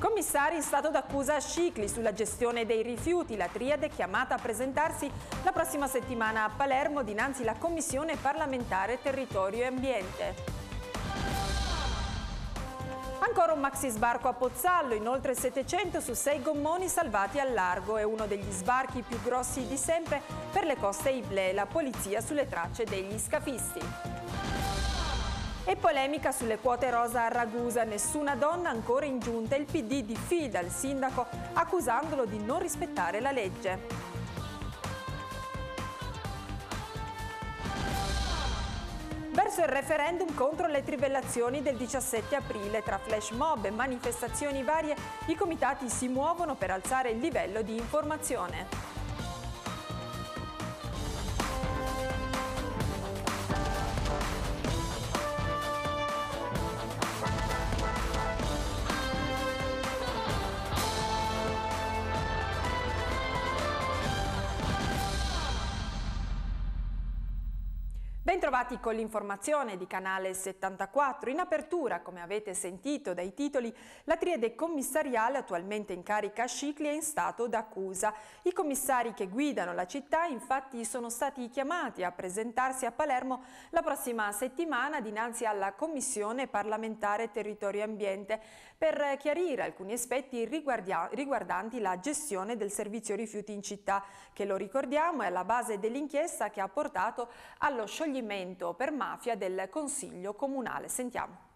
Commissari in stato d'accusa a Scicli sulla gestione dei rifiuti, la triade chiamata a presentarsi la prossima settimana a Palermo dinanzi la Commissione parlamentare Territorio e Ambiente. Ancora un maxi sbarco a Pozzallo, inoltre 700 su 6 gommoni salvati al largo. È uno degli sbarchi più grossi di sempre per le coste Ible, la polizia sulle tracce degli scafisti. E polemica sulle quote rosa a Ragusa, nessuna donna ancora in giunta, il PD diffida il sindaco accusandolo di non rispettare la legge. Verso il referendum contro le trivellazioni del 17 aprile, tra flash mob e manifestazioni varie, i comitati si muovono per alzare il livello di informazione. trovati con l'informazione di Canale 74. In apertura, come avete sentito dai titoli, la triade commissariale attualmente in carica a Scicli è in stato d'accusa. I commissari che guidano la città infatti sono stati chiamati a presentarsi a Palermo la prossima settimana dinanzi alla Commissione parlamentare Territorio e Ambiente per chiarire alcuni aspetti riguardanti la gestione del servizio rifiuti in città, che lo ricordiamo è alla base dell'inchiesta che ha portato allo scioglimento procedimento per mafia del Consiglio Comunale. Sentiamo.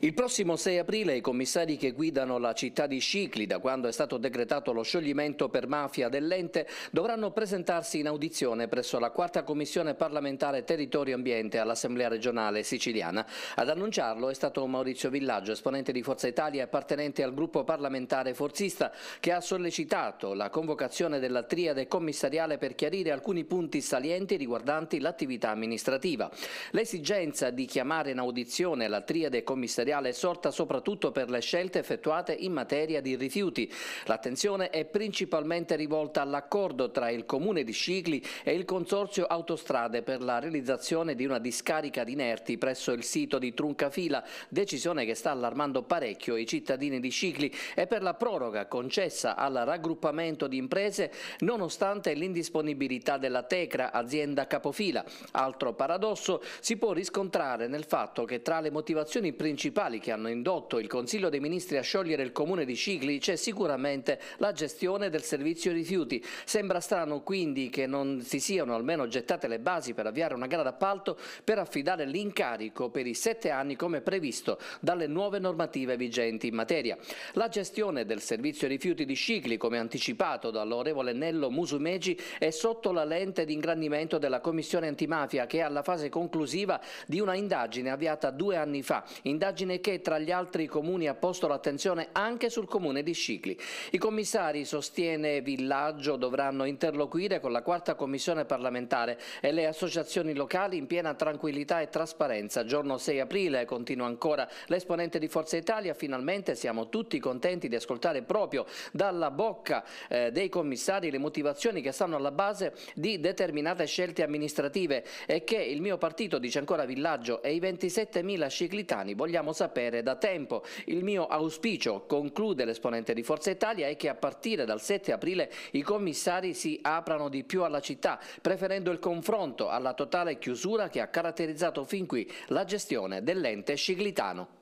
Il prossimo 6 aprile i commissari che guidano la città di Scicli, da quando è stato decretato lo scioglimento per mafia dell'ente, dovranno presentarsi in audizione presso la quarta commissione parlamentare Territorio Ambiente all'Assemblea regionale siciliana. Ad annunciarlo è stato Maurizio Villaggio, esponente di Forza Italia appartenente al gruppo parlamentare forzista, che ha sollecitato la convocazione della triade commissariale per chiarire alcuni punti salienti riguardanti l'attività amministrativa. L'esigenza di chiamare in audizione la triade commissariale ministeriale sorta soprattutto per le scelte effettuate in materia di rifiuti. L'attenzione è principalmente rivolta all'accordo tra il Comune di Scicli e il Consorzio Autostrade per la realizzazione di una discarica di inerti presso il sito di Truncafila, decisione che sta allarmando parecchio i cittadini di Scicli e per la proroga concessa al raggruppamento di imprese nonostante l'indisponibilità della Tecra, azienda capofila. Altro paradosso si può riscontrare nel fatto che tra le motivazioni principali principali che hanno indotto il Consiglio dei Ministri a sciogliere il comune di Cicli c'è sicuramente la gestione del servizio rifiuti. Sembra strano quindi che non si siano almeno gettate le basi per avviare una gara d'appalto per affidare l'incarico per i sette anni come previsto dalle nuove normative vigenti in materia. La gestione del servizio rifiuti di Cicli, come anticipato dall'onorevole Nello Musumeci, è sotto la lente di ingrandimento della Commissione antimafia che è alla fase conclusiva di una indagine avviata due anni fa, indagine un'indagine che tra gli altri comuni ha posto l'attenzione anche sul comune di Scicli. I commissari, sostiene Villaggio, dovranno interloquire con la quarta commissione parlamentare e le associazioni locali in piena tranquillità e trasparenza. Giorno 6 aprile, continua ancora l'esponente di Forza Italia, finalmente siamo tutti contenti di ascoltare proprio dalla bocca eh, dei commissari le motivazioni che stanno alla base di determinate scelte amministrative e che il mio partito, dice ancora Villaggio, e i 27.000 sciclitani vogliamo vogliamo sapere da tempo. Il mio auspicio, conclude l'esponente di Forza Italia, è che a partire dal 7 aprile i commissari si aprano di più alla città, preferendo il confronto alla totale chiusura che ha caratterizzato fin qui la gestione dell'ente sciglitano.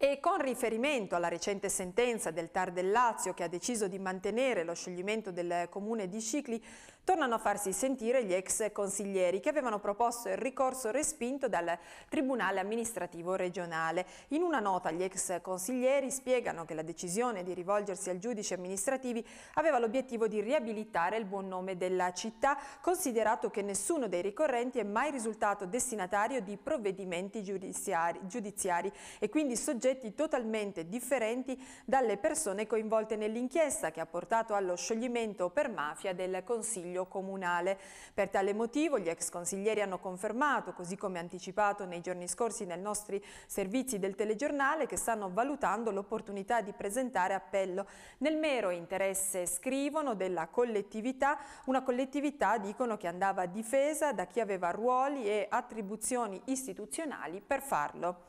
E con riferimento alla recente sentenza del Tar del Lazio che ha deciso di mantenere lo scioglimento del comune di Scicli, tornano a farsi sentire gli ex consiglieri che avevano proposto il ricorso respinto dal Tribunale amministrativo regionale. In una nota gli ex consiglieri spiegano che la decisione di rivolgersi al giudice amministrativi aveva l'obiettivo di riabilitare il buon nome della città, considerato che nessuno dei ricorrenti è mai risultato destinatario di provvedimenti giudiziari, giudiziari e quindi soggetti totalmente differenti dalle persone coinvolte nell'inchiesta che ha portato allo scioglimento per mafia del Consiglio Consiglio Comunale. Per tale motivo gli ex consiglieri hanno confermato, così come anticipato nei giorni scorsi nei nostri servizi del telegiornale, che stanno valutando l'opportunità di presentare appello nel mero interesse, scrivono, della collettività, una collettività dicono che andava difesa da chi aveva ruoli e attribuzioni istituzionali per farlo.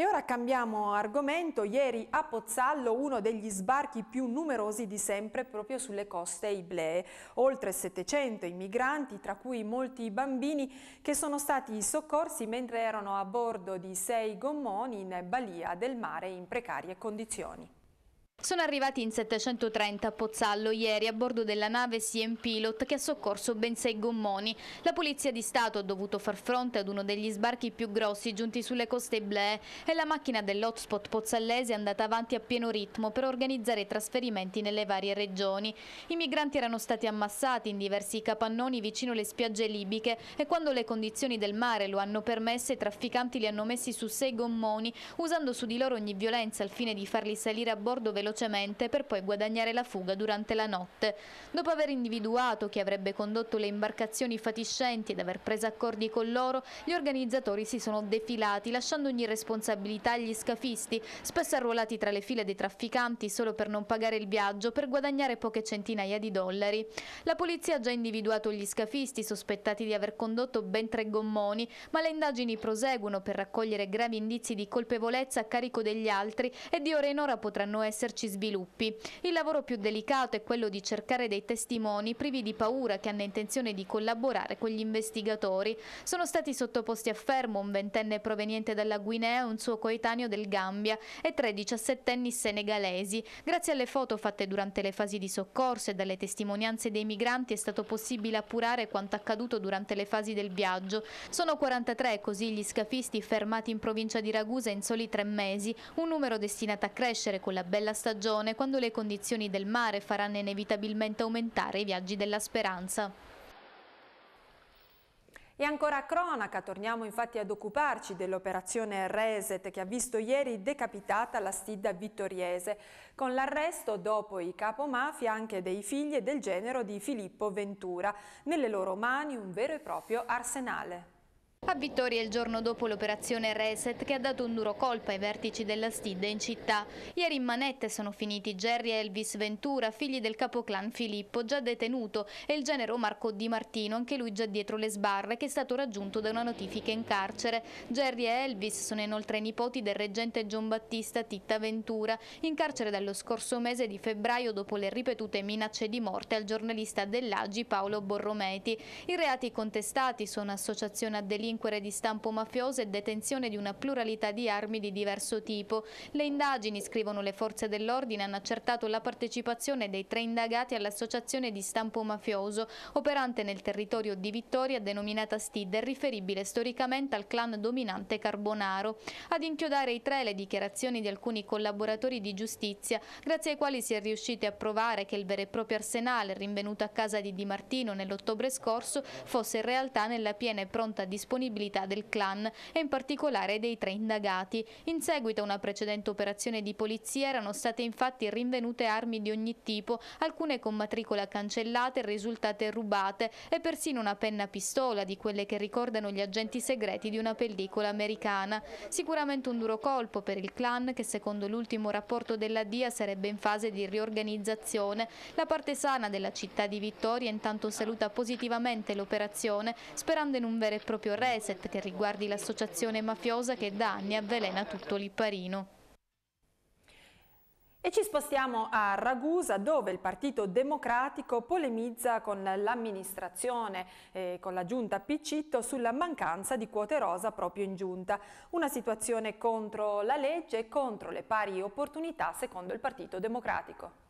E ora cambiamo argomento. Ieri a Pozzallo uno degli sbarchi più numerosi di sempre proprio sulle coste iblee. Oltre 700 immigranti, tra cui molti bambini, che sono stati soccorsi mentre erano a bordo di sei gommoni in balia del mare in precarie condizioni. Sono arrivati in 730 a Pozzallo ieri a bordo della nave CM Pilot che ha soccorso ben sei gommoni. La Polizia di Stato ha dovuto far fronte ad uno degli sbarchi più grossi giunti sulle coste Iblee e la macchina dell'hotspot pozzallese è andata avanti a pieno ritmo per organizzare i trasferimenti nelle varie regioni. I migranti erano stati ammassati in diversi capannoni vicino le spiagge libiche e quando le condizioni del mare lo hanno permesso i trafficanti li hanno messi su sei gommoni usando su di loro ogni violenza al fine di farli salire a bordo velocemente velocemente per poi guadagnare la fuga durante la notte. Dopo aver individuato chi avrebbe condotto le imbarcazioni fatiscenti ed aver preso accordi con loro, gli organizzatori si sono defilati lasciando ogni responsabilità agli scafisti, spesso arruolati tra le file dei trafficanti solo per non pagare il viaggio per guadagnare poche centinaia di dollari. La polizia ha già individuato gli scafisti sospettati di aver condotto ben tre gommoni, ma le indagini proseguono per raccogliere gravi indizi di colpevolezza a carico degli altri e di ora in ora potranno esserci esserci sviluppi. Il lavoro più delicato è quello di cercare dei testimoni privi di paura che hanno intenzione di collaborare con gli investigatori. Sono stati sottoposti a fermo un ventenne proveniente dalla Guinea un suo coetaneo del Gambia e tre diciassettenni senegalesi. Grazie alle foto fatte durante le fasi di soccorso e dalle testimonianze dei migranti è stato possibile appurare quanto accaduto durante le fasi del viaggio. Sono 43 così gli scafisti fermati in provincia di Ragusa in soli tre mesi, un numero destinato a crescere con la bella stagione stagione, quando le condizioni del mare faranno inevitabilmente aumentare i viaggi della speranza. E ancora a cronaca, torniamo infatti ad occuparci dell'operazione Reset che ha visto ieri decapitata la stidda vittoriese, con l'arresto dopo i capomafia anche dei figli e del genero di Filippo Ventura, nelle loro mani un vero e proprio arsenale. A Vittoria il giorno dopo l'operazione Reset che ha dato un duro colpo ai vertici della Stid in città. Ieri in manette sono finiti Jerry e Elvis Ventura, figli del capoclan Filippo, già detenuto, e il genero Marco Di Martino, anche lui già dietro le sbarre, che è stato raggiunto da una notifica in carcere. Jerry e Elvis sono inoltre nipoti del reggente Gian Battista Titta Ventura, in carcere dallo scorso mese di febbraio dopo le ripetute minacce di morte al giornalista dell'Agi Paolo Borrometi. I reati contestati sono associazione a delitto delinquere di stampo mafioso e detenzione di una pluralità di armi di diverso tipo. Le indagini, scrivono le forze dell'ordine, hanno accertato la partecipazione dei tre indagati all'associazione di stampo mafioso, operante nel territorio di Vittoria denominata STID riferibile storicamente al clan dominante Carbonaro. Ad inchiodare i tre le dichiarazioni di alcuni collaboratori di giustizia, grazie ai quali si è riusciti a provare che il vero e proprio arsenale rinvenuto a casa di Di Martino nell'ottobre scorso fosse in realtà nella piena e pronta disponibilità disponibilità del clan e in particolare dei tre indagati. In seguito a una precedente operazione di polizia erano state infatti rinvenute armi di ogni tipo, alcune con matricola cancellate, e risultate rubate e persino una penna pistola di quelle che ricordano gli agenti segreti di una pellicola americana. Sicuramente un duro colpo per il clan che secondo l'ultimo rapporto della DIA sarebbe in fase di riorganizzazione. La parte sana della città di Vittoria intanto saluta positivamente l'operazione sperando in un vero e proprio re Reset che riguardi l'associazione mafiosa che da anni avvelena tutto l'Ipparino. E ci spostiamo a Ragusa dove il Partito Democratico polemizza con l'amministrazione e eh, con la giunta Piccitto sulla mancanza di quote rosa proprio in giunta. Una situazione contro la legge e contro le pari opportunità secondo il Partito Democratico.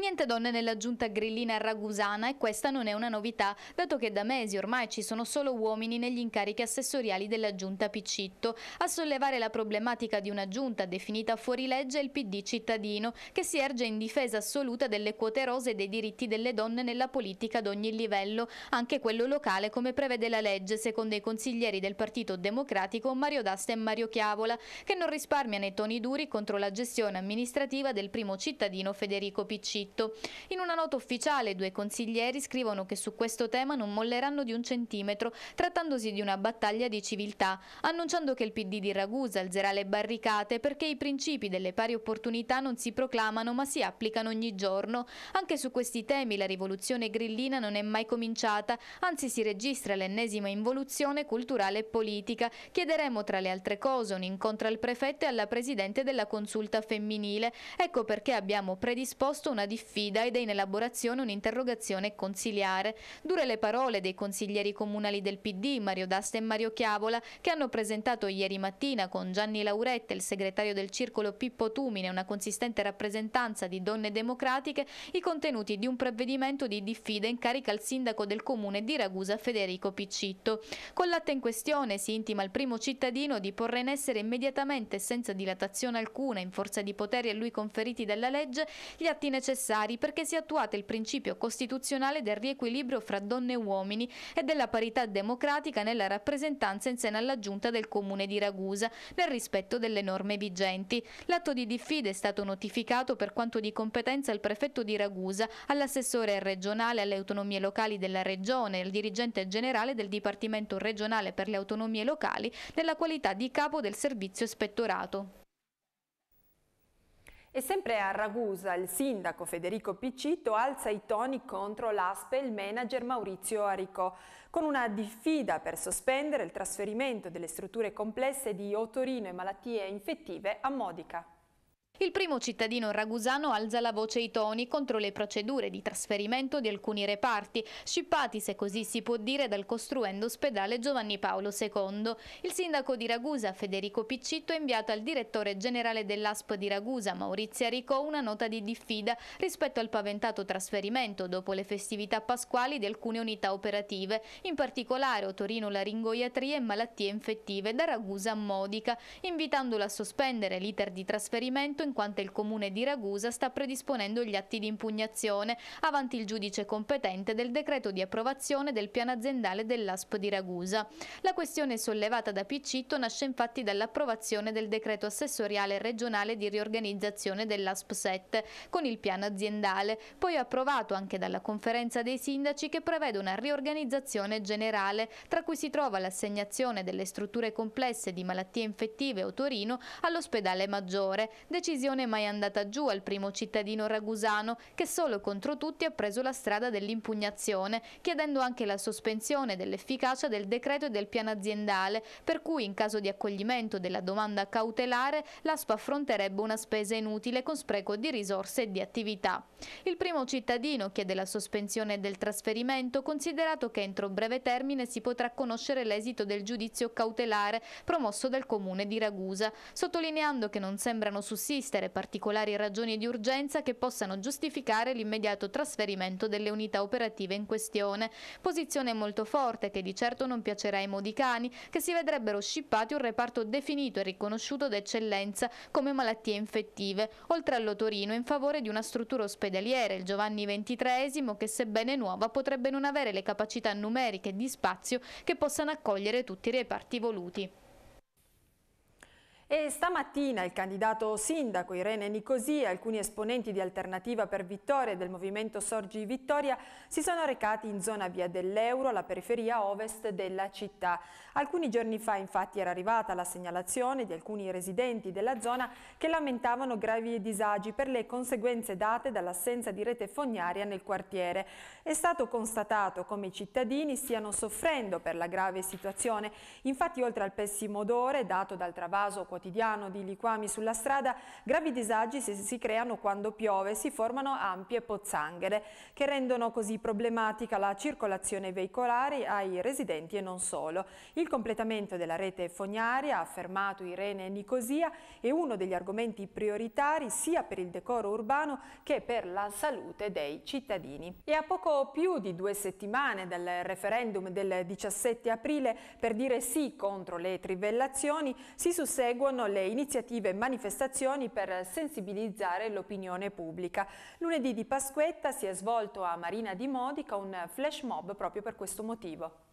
Niente donne nella giunta grillina ragusana e questa non è una novità, dato che da mesi ormai ci sono solo uomini negli incarichi assessoriali della giunta Picitto. A sollevare la problematica di una giunta definita fuorilegge è il PD cittadino, che si erge in difesa assoluta delle quote rose e dei diritti delle donne nella politica ad ogni livello, anche quello locale come prevede la legge, secondo i consiglieri del Partito Democratico Mario D'Asta e Mario Chiavola, che non risparmiano i toni duri contro la gestione amministrativa del primo cittadino Federico Picitto profitto. In una nota ufficiale due consiglieri scrivono che su questo tema non molleranno di un centimetro, trattandosi di una battaglia di civiltà, annunciando che il PD di Ragusa alzerà le barricate perché i principi delle pari opportunità non si proclamano ma si applicano ogni giorno. Anche su questi temi la rivoluzione grillina non è mai cominciata, anzi si registra l'ennesima involuzione culturale e politica. Chiederemo tra le altre cose un incontro al prefetto e alla Presidente della Consulta Femminile. Ecco perché abbiamo predisposto una diffida ed è in elaborazione un'interrogazione consiliare. Dure le parole dei consiglieri comunali del PD, Mario D'Asta e Mario Chiavola, che hanno presentato ieri mattina con Gianni Lauretta, il segretario del circolo Pippo Tumine, una consistente rappresentanza di donne democratiche, i contenuti di un provvedimento di diffida in carica al sindaco del comune di Ragusa, Federico Piccitto. Con l'atto in questione si intima al primo cittadino di porre in essere immediatamente, senza dilatazione alcuna, in forza di poteri a lui conferiti dalla legge, gli atti necessari necessari perché sia attuato il principio costituzionale del riequilibrio fra donne e uomini e della parità democratica nella rappresentanza in seno alla giunta del comune di Ragusa, nel rispetto delle norme vigenti. L'atto di diffida è stato notificato per quanto di competenza al prefetto di Ragusa, all'assessore regionale alle autonomie locali della regione e al dirigente generale del Dipartimento regionale per le autonomie locali nella qualità di capo del servizio ispettorato. E sempre a Ragusa il sindaco Federico Piccito alza i toni contro l'ASPE e il manager Maurizio Arico, con una diffida per sospendere il trasferimento delle strutture complesse di Otorino e malattie infettive a Modica. Il primo cittadino ragusano alza la voce ai toni contro le procedure di trasferimento di alcuni reparti, scippati se così si può dire dal costruendo ospedale Giovanni Paolo II. Il sindaco di Ragusa Federico Piccitto ha inviato al direttore generale dell'ASP di Ragusa Maurizia Ricò una nota di diffida rispetto al paventato trasferimento dopo le festività pasquali di alcune unità operative, in particolare Otorino Laringoiatria e malattie infettive da Ragusa a Modica, invitandolo a sospendere l'iter di trasferimento conflitto in quanto il comune di Ragusa sta predisponendo gli atti di impugnazione avanti il giudice competente del decreto di approvazione del piano aziendale dell'ASP di Ragusa. La questione sollevata da Piccitto nasce infatti dall'approvazione del decreto assessoriale regionale di riorganizzazione dell'ASP 7 con il piano aziendale, poi approvato anche dalla conferenza dei sindaci che prevede una riorganizzazione generale, tra cui si trova l'assegnazione delle strutture complesse di malattie infettive o Torino all'ospedale maggiore, decisione decisione mai andata giù al primo cittadino ragusano che solo contro tutti ha preso la strada dell'impugnazione, chiedendo anche la sospensione dell'efficacia del decreto e del piano aziendale, per cui in caso di accoglimento della domanda cautelare l'ASPA affronterebbe una spesa inutile con spreco di risorse e di attività. Il primo cittadino chiede la sospensione del trasferimento considerato che entro breve termine si potrà conoscere l'esito del giudizio cautelare promosso dal comune di Ragusa, sottolineando che non sembrano sussistere sussistere particolari ragioni di urgenza che possano giustificare l'immediato trasferimento delle unità operative in questione. Posizione molto forte che di certo non piacerà ai modicani, che si vedrebbero scippati un reparto definito e riconosciuto d'eccellenza come malattie infettive, oltre all'Otorino in favore di una struttura ospedaliera, il Giovanni XXIII, che sebbene nuova potrebbe non avere le capacità numeriche di spazio che possano accogliere tutti i reparti voluti. E stamattina il candidato sindaco Irene Nicosi e alcuni esponenti di Alternativa per Vittoria e del movimento Sorgi Vittoria si sono recati in zona via dell'Euro, la periferia ovest della città. Alcuni giorni fa infatti era arrivata la segnalazione di alcuni residenti della zona che lamentavano gravi disagi per le conseguenze date dall'assenza di rete fognaria nel quartiere. È stato constatato come i cittadini stiano soffrendo per la grave situazione. Infatti oltre al pessimo odore dato dal travaso quotidiano quotidiano di liquami sulla strada, gravi disagi si, si creano quando piove e si formano ampie pozzanghere che rendono così problematica la circolazione veicolare ai residenti e non solo. Il completamento della rete fognaria, ha affermato Irene Nicosia, è uno degli argomenti prioritari sia per il decoro urbano che per la salute dei cittadini. E a poco più di due settimane dal referendum del 17 aprile per dire sì contro le trivellazioni si susseguono proseguono le iniziative e manifestazioni per sensibilizzare l'opinione pubblica. Lunedì di Pasquetta si è svolto a Marina di Modica un flash mob proprio per questo motivo.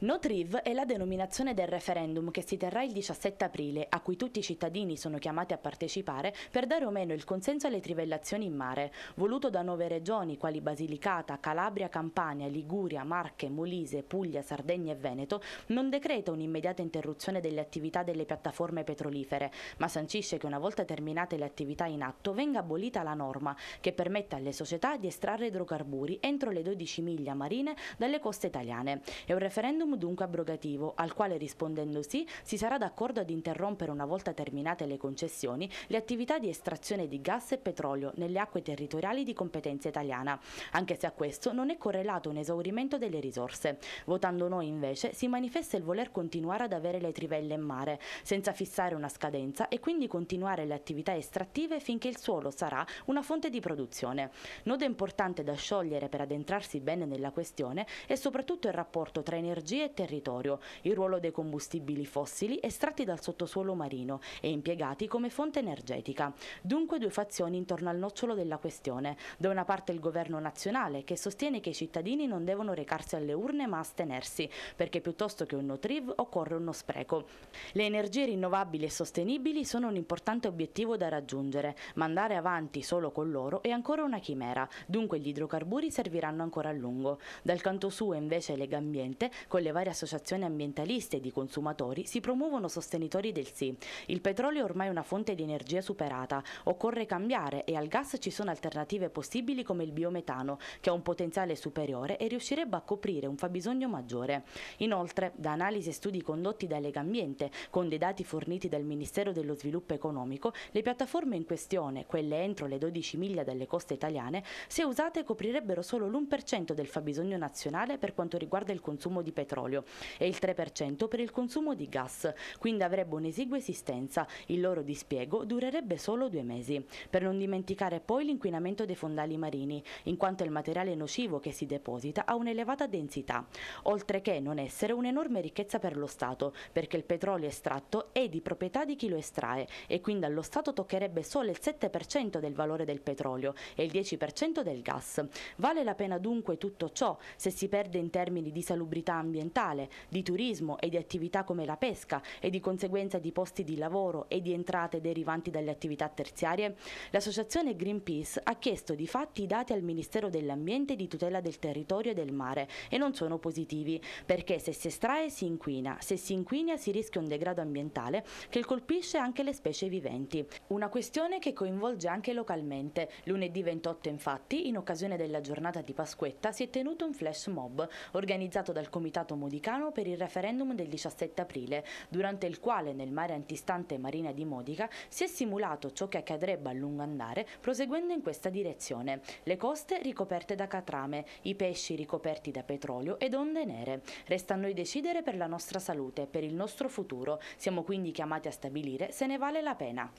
No Triv è la denominazione del referendum che si terrà il 17 aprile, a cui tutti i cittadini sono chiamati a partecipare per dare o meno il consenso alle trivellazioni in mare, voluto da nove regioni quali Basilicata, Calabria, Campania, Liguria, Marche, Molise, Puglia, Sardegna e Veneto, non decreta un'immediata interruzione delle attività delle piattaforme petrolifere, ma sancisce che una volta terminate le attività in atto venga abolita la norma che permette alle società di estrarre idrocarburi entro le 12 miglia marine dalle coste italiane. È un referendum referendum dunque abrogativo, al quale rispondendo sì si sarà d'accordo ad interrompere una volta terminate le concessioni le attività di estrazione di gas e petrolio nelle acque territoriali di competenza italiana, anche se a questo non è correlato un esaurimento delle risorse. Votando noi invece si manifesta il voler continuare ad avere le trivelle in mare, senza fissare una scadenza e quindi continuare le attività estrattive finché il suolo sarà una fonte di produzione. Nodo importante da sciogliere per addentrarsi bene nella questione è soprattutto il rapporto tra energia energia e territorio, il ruolo dei combustibili fossili estratti dal sottosuolo marino e impiegati come fonte energetica. Dunque due fazioni intorno al nocciolo della questione. Da una parte il governo nazionale che sostiene che i cittadini non devono recarsi alle urne ma astenersi, perché piuttosto che un no-triv occorre uno spreco. Le energie rinnovabili e sostenibili sono un importante obiettivo da raggiungere, ma andare avanti solo con loro è ancora una chimera, dunque gli idrocarburi serviranno ancora a lungo. Dal canto suo invece Lega Legambiente con le varie associazioni ambientaliste e di consumatori si promuovono sostenitori del sì. Il petrolio è ormai una fonte di energia superata, occorre cambiare e al gas ci sono alternative possibili come il biometano, che ha un potenziale superiore e riuscirebbe a coprire un fabbisogno maggiore. Inoltre, da analisi e studi condotti da Legambiente, con dei dati forniti dal Ministero dello Sviluppo Economico, le piattaforme in questione, quelle entro le 12 miglia dalle coste italiane, se usate coprirebbero solo l'1% del fabbisogno nazionale per quanto riguarda il consumo di petrolio petrolio e il 3% per il consumo di gas, quindi avrebbe un'esigua esistenza, il loro dispiego durerebbe solo due mesi. Per non dimenticare poi l'inquinamento dei fondali marini, in quanto il materiale nocivo che si deposita ha un'elevata densità, oltre che non essere un'enorme ricchezza per lo Stato, perché il petrolio estratto è di proprietà di chi lo estrae e quindi allo Stato toccherebbe solo il 7% del valore del petrolio e il 10% del gas. Vale la pena dunque tutto ciò se si perde in termini di salubrità ambientale, di turismo e di attività come la pesca e di conseguenza di posti di lavoro e di entrate derivanti dalle attività terziarie? L'associazione Greenpeace ha chiesto di fatti i dati al Ministero dell'Ambiente e di tutela del territorio e del mare e non sono positivi perché se si estrae si inquina, se si inquina si rischia un degrado ambientale che colpisce anche le specie viventi. Una questione che coinvolge anche localmente. Lunedì 28 infatti, in occasione della giornata di Pasquetta, si è tenuto un flash mob organizzato dal Comitato Comitato Modicano per il referendum del 17 aprile, durante il quale nel mare antistante Marina di Modica si è simulato ciò che accadrebbe a lungo andare proseguendo in questa direzione. Le coste ricoperte da catrame, i pesci ricoperti da petrolio ed onde nere. Resta a noi decidere per la nostra salute, per il nostro futuro. Siamo quindi chiamati a stabilire se ne vale la pena.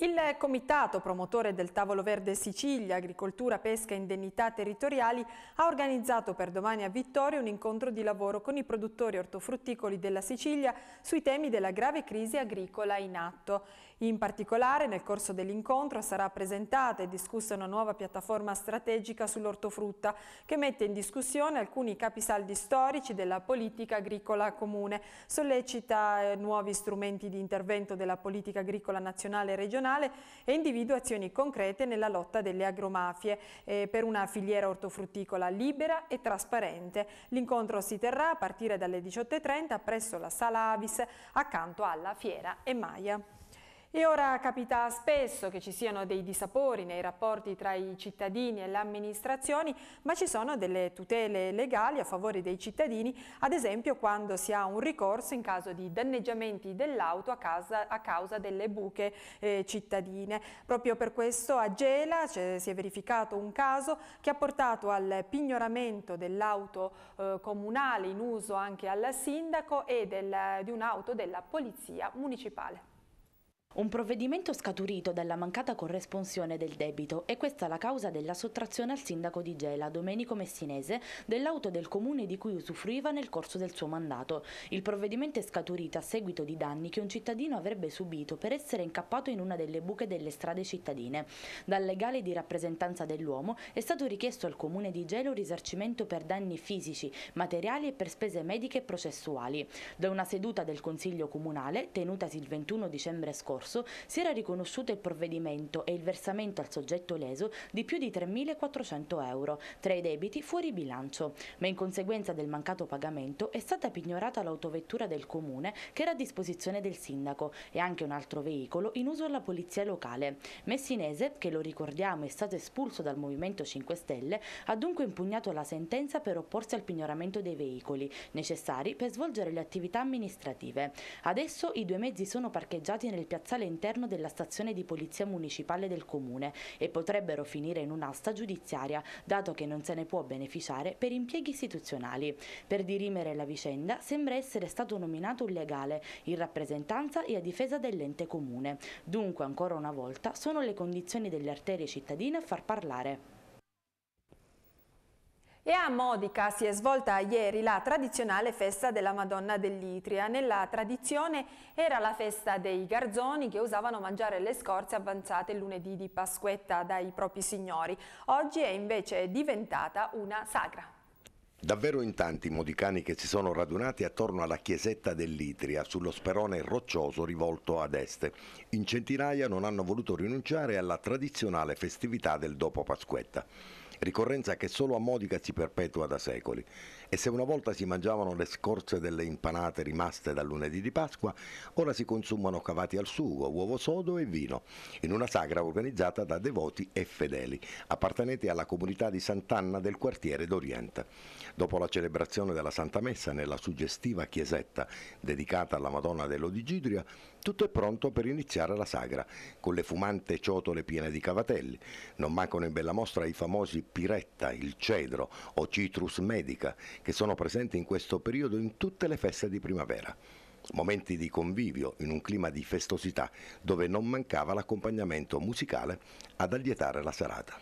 Il comitato promotore del Tavolo Verde Sicilia, Agricoltura, Pesca e Indennità Territoriali ha organizzato per domani a Vittorio un incontro di lavoro con i produttori ortofrutticoli della Sicilia sui temi della grave crisi agricola in atto. In particolare, nel corso dell'incontro sarà presentata e discussa una nuova piattaforma strategica sull'ortofrutta che mette in discussione alcuni capisaldi storici della politica agricola comune, sollecita eh, nuovi strumenti di intervento della politica agricola nazionale e regionale e individua azioni concrete nella lotta delle agromafie eh, per una filiera ortofrutticola libera e trasparente. L'incontro si terrà a partire dalle 18.30 presso la Sala Avis accanto alla Fiera Emaia. E ora capita spesso che ci siano dei dissapori nei rapporti tra i cittadini e le amministrazioni, ma ci sono delle tutele legali a favore dei cittadini, ad esempio quando si ha un ricorso in caso di danneggiamenti dell'auto a, a, causa delle buche eh, cittadine. Proprio per questo a Gela cioè, si è verificato un caso che ha portato al pignoramento dell'auto eh, comunale in uso anche al sindaco e del, di un'auto della polizia municipale. Un provvedimento scaturito dalla mancata corresponsione del debito e questa la causa della sottrazione al sindaco di Gela, Domenico Messinese, dell'auto del comune di cui usufruiva nel corso del suo mandato. Il provvedimento è scaturito a seguito di danni che un cittadino avrebbe subito per essere incappato in una delle buche delle strade cittadine. Dal legale di rappresentanza dell'uomo è stato richiesto al comune di Gela un risarcimento per danni fisici, materiali e per spese mediche e processuali. Da una seduta del Consiglio Comunale, tenutasi il 21 dicembre scorso, scorso si era riconosciuto il provvedimento e il versamento al soggetto leso di più di 3.400 euro tra i debiti fuori bilancio, ma in conseguenza del mancato pagamento è stata pignorata l'autovettura del comune che era a disposizione del sindaco e anche un altro veicolo in uso alla polizia locale. Messinese, che lo ricordiamo è stato espulso dal Movimento 5 Stelle, ha dunque impugnato la sentenza per opporsi al pignoramento dei veicoli necessari per svolgere le attività amministrative. Adesso i due mezzi sono parcheggiati nel piazzale piazzale interno della stazione di polizia municipale del comune e potrebbero finire in un'asta giudiziaria, dato che non se ne può beneficiare per impieghi istituzionali. Per dirimere la vicenda sembra essere stato nominato un legale in rappresentanza e a difesa dell'ente comune. Dunque, ancora una volta, sono le condizioni delle arterie cittadine a far parlare. E a Modica si è svolta ieri la tradizionale festa della Madonna dell'Itria. Nella tradizione era la festa dei garzoni che usavano mangiare le scorze avanzate lunedì di Pasquetta dai propri signori. Oggi è invece diventata una sagra. Davvero in tanti modicani che si sono radunati attorno alla chiesetta dell'Itria, sullo sperone roccioso rivolto ad est. In centinaia non hanno voluto rinunciare alla tradizionale festività del dopo Pasquetta ricorrenza che solo a Modica si perpetua da secoli e se una volta si mangiavano le scorze delle impanate rimaste dal lunedì di Pasqua, ora si consumano cavati al sugo, uovo sodo e vino, in una sagra organizzata da devoti e fedeli, appartenenti alla comunità di Sant'Anna del quartiere d'Oriente. Dopo la celebrazione della Santa Messa nella suggestiva chiesetta dedicata alla Madonna dell'Odigidria, tutto è pronto per iniziare la sagra, con le fumante ciotole piene di cavatelli. Non mancano in bella mostra i famosi piretta, il cedro o citrus medica, che sono presenti in questo periodo in tutte le feste di primavera. Momenti di convivio in un clima di festosità dove non mancava l'accompagnamento musicale ad allietare la serata.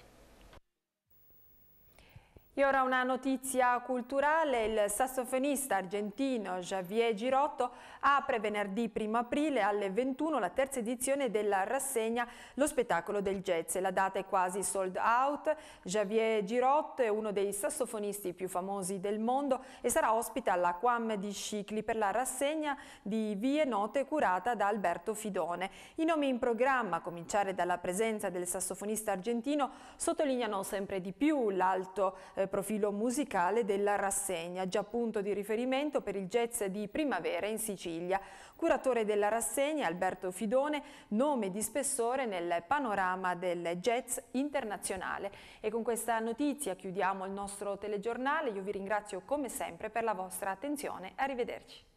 E ora una notizia culturale, il sassofonista argentino Javier Girotto apre venerdì 1 aprile alle 21 la terza edizione della rassegna Lo spettacolo del jazz. La data è quasi sold out, Javier Girotto è uno dei sassofonisti più famosi del mondo e sarà ospite alla Quam di Scicli per la rassegna di Vie Note curata da Alberto Fidone. I nomi in programma, a cominciare dalla presenza del sassofonista argentino, sottolineano sempre di più l'alto eh, profilo musicale della rassegna, già punto di riferimento per il jazz di primavera in Sicilia. Curatore della rassegna Alberto Fidone, nome di spessore nel panorama del jazz internazionale. E con questa notizia chiudiamo il nostro telegiornale. Io vi ringrazio come sempre per la vostra attenzione. Arrivederci.